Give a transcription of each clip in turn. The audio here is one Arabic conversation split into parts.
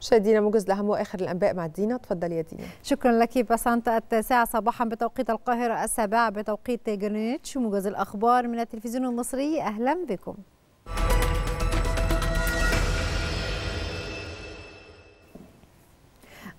مشاهدينا موجز لأهم وآخر الأنباء مع دينا تفضل يا دينا شكرا لك بسانتا التاسعة صباحا بتوقيت القاهرة السابعة بتوقيت جرينتش موجز الأخبار من التلفزيون المصري أهلا بكم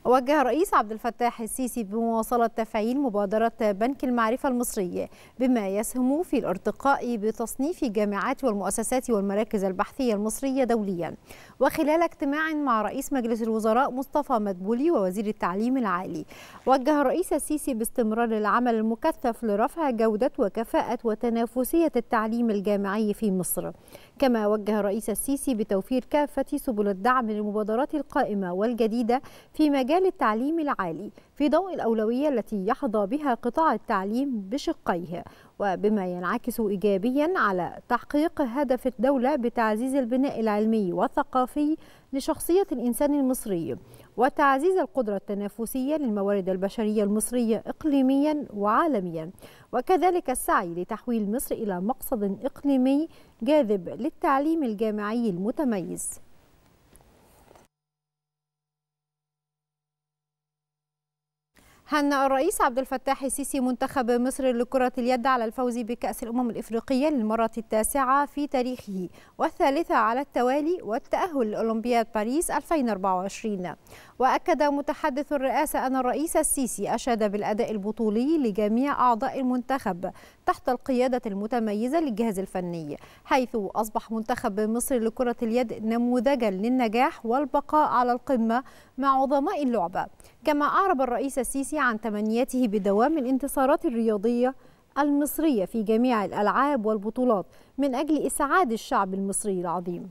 وجه الرئيس عبد الفتاح السيسي بمواصلة تفعيل مبادرة بنك المعرفة المصري بما يسهم في الارتقاء بتصنيف الجامعات والمؤسسات والمراكز البحثية المصرية دوليا وخلال اجتماع مع رئيس مجلس الوزراء مصطفى مدبولي ووزير التعليم العالي وجه الرئيس السيسي باستمرار العمل المكثف لرفع جودة وكفاءة وتنافسية التعليم الجامعي في مصر كما وجه الرئيس السيسي بتوفير كافة سبل الدعم للمبادرات القائمة والجديدة في مجال التعليم العالي في ضوء الأولوية التي يحظى بها قطاع التعليم بشقيه وبما ينعكس إيجابيا على تحقيق هدف الدولة بتعزيز البناء العلمي والثقافي لشخصية الإنسان المصري وتعزيز القدرة التنافسية للموارد البشرية المصرية إقليميا وعالميا وكذلك السعي لتحويل مصر إلى مقصد إقليمي جاذب للتعليم الجامعي المتميز هنأ الرئيس عبد الفتاح السيسي منتخب مصر لكرة اليد على الفوز بكأس الأمم الإفريقية للمرة التاسعة في تاريخه والثالثة على التوالي والتأهل لأولمبياد باريس 2024 وأكد متحدث الرئاسة أن الرئيس السيسي أشاد بالأداء البطولي لجميع أعضاء المنتخب تحت القيادة المتميزة للجهاز الفني حيث أصبح منتخب مصر لكرة اليد نموذجا للنجاح والبقاء على القمة مع عظماء اللعبة كما أعرب الرئيس السيسي عن تمنياته بدوام الانتصارات الرياضية المصرية في جميع الألعاب والبطولات من أجل إسعاد الشعب المصري العظيم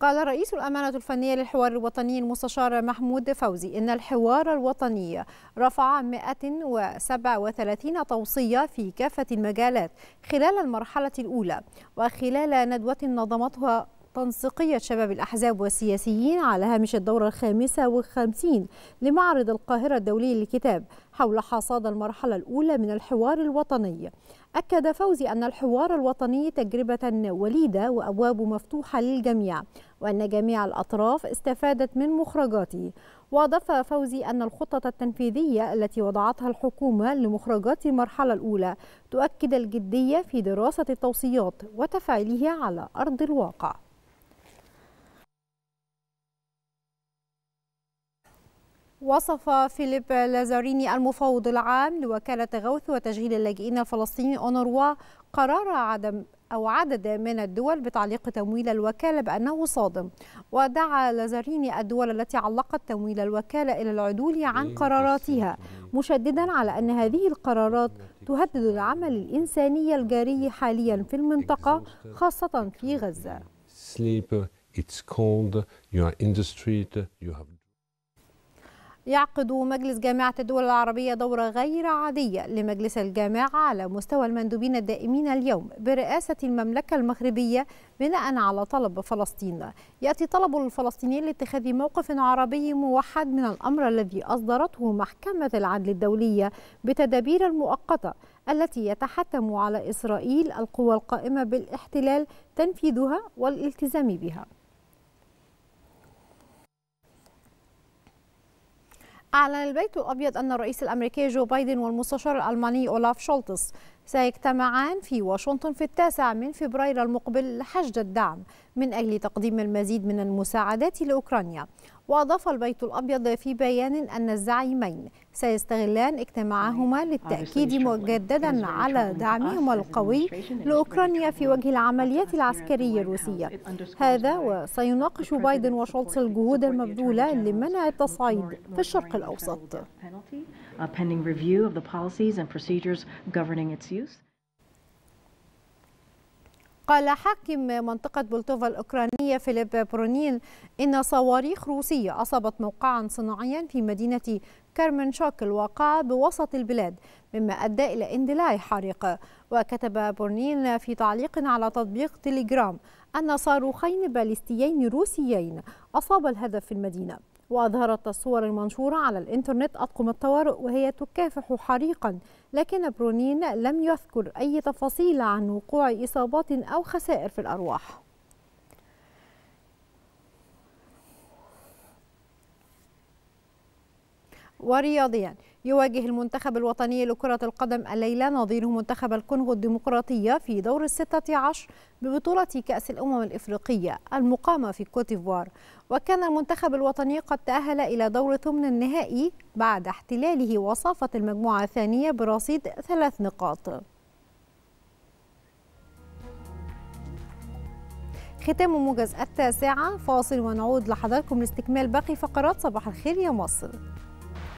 قال رئيس الأمانة الفنية للحوار الوطني المستشار محمود فوزي إن الحوار الوطني رفع 137 توصية في كافة المجالات خلال المرحلة الأولى وخلال ندوة نظمتها تنسيقية شباب الأحزاب والسياسيين على هامش الدورة الخامسة والخمسين لمعرض القاهرة الدولي للكتاب حول حصاد المرحلة الأولى من الحوار الوطني أكد فوزي أن الحوار الوطني تجربة وليدة وأبواب مفتوحة للجميع وأن جميع الأطراف استفادت من مخرجاته وأضاف فوزي أن الخطة التنفيذية التي وضعتها الحكومة لمخرجات المرحلة الأولى تؤكد الجدية في دراسة التوصيات وتفعيلها على أرض الواقع وصف فيليب لازاريني المفوض العام لوكالة غوث وتشغيل اللاجئين الفلسطيني أونروا قرار عدم أو عدد من الدول بتعليق تمويل الوكالة بأنه صادم ودعا لازاريني الدول التي علقت تمويل الوكالة إلى العدول عن إيه، قراراتها يعني مشددا على أن هذه القرارات تهدد العمل الإنساني الجاري حاليا في المنطقة خاصة في غزة. يعقد مجلس جامعة الدول العربية دورة غير عادية لمجلس الجامعة على مستوى المندوبين الدائمين اليوم برئاسة المملكة المغربية بناء على طلب فلسطين يأتي طلب الفلسطينيين لاتخاذ موقف عربي موحد من الأمر الذي أصدرته محكمة العدل الدولية بتدابير المؤقتة التي يتحتم على إسرائيل القوى القائمة بالاحتلال تنفيذها والالتزام بها أعلن البيت الأبيض أن الرئيس الأمريكي جو بايدن والمستشار الألماني أولاف شولتس سيجتمعان في واشنطن في التاسع من فبراير المقبل لحشد الدعم من أجل تقديم المزيد من المساعدات لأوكرانيا وأضاف البيت الأبيض في بيان أن الزعيمين سيستغلان اجتماعهما للتأكيد مجددا على دعمهما القوي لأوكرانيا في وجه العمليات العسكرية الروسية هذا وسيناقش بايدن وشولتس الجهود المبذولة لمنع التصعيد في الشرق الأوسط. قال حاكم منطقة بولتوفا الأوكرانية فيليب برونين إن صواريخ روسية أصابت موقعا صناعيا في مدينة كرمنشوك الواقعة بوسط البلاد مما أدى إلى اندلاع حريق وكتب برونين في تعليق على تطبيق تليجرام أن صاروخين باليستيين روسيين أصاب الهدف في المدينة وأظهرت الصور المنشورة على الإنترنت أطقم الطوارئ وهي تكافح حريقا لكن برونين لم يذكر أي تفاصيل عن وقوع إصابات أو خسائر في الأرواح ورياضيا يواجه المنتخب الوطني لكرة القدم الليلة نظيره منتخب الكونغو الديمقراطية في دور الستة عشر ببطولة كأس الأمم الإفريقية المقامة في كوتيفوار وكان المنتخب الوطني قد تأهل إلى دور ثمن النهائي بعد احتلاله وصافة المجموعة الثانية برصيد ثلاث نقاط ختام موجز التاسعة فاصل ونعود لحضراتكم لاستكمال باقي فقرات صباح الخير يا مصر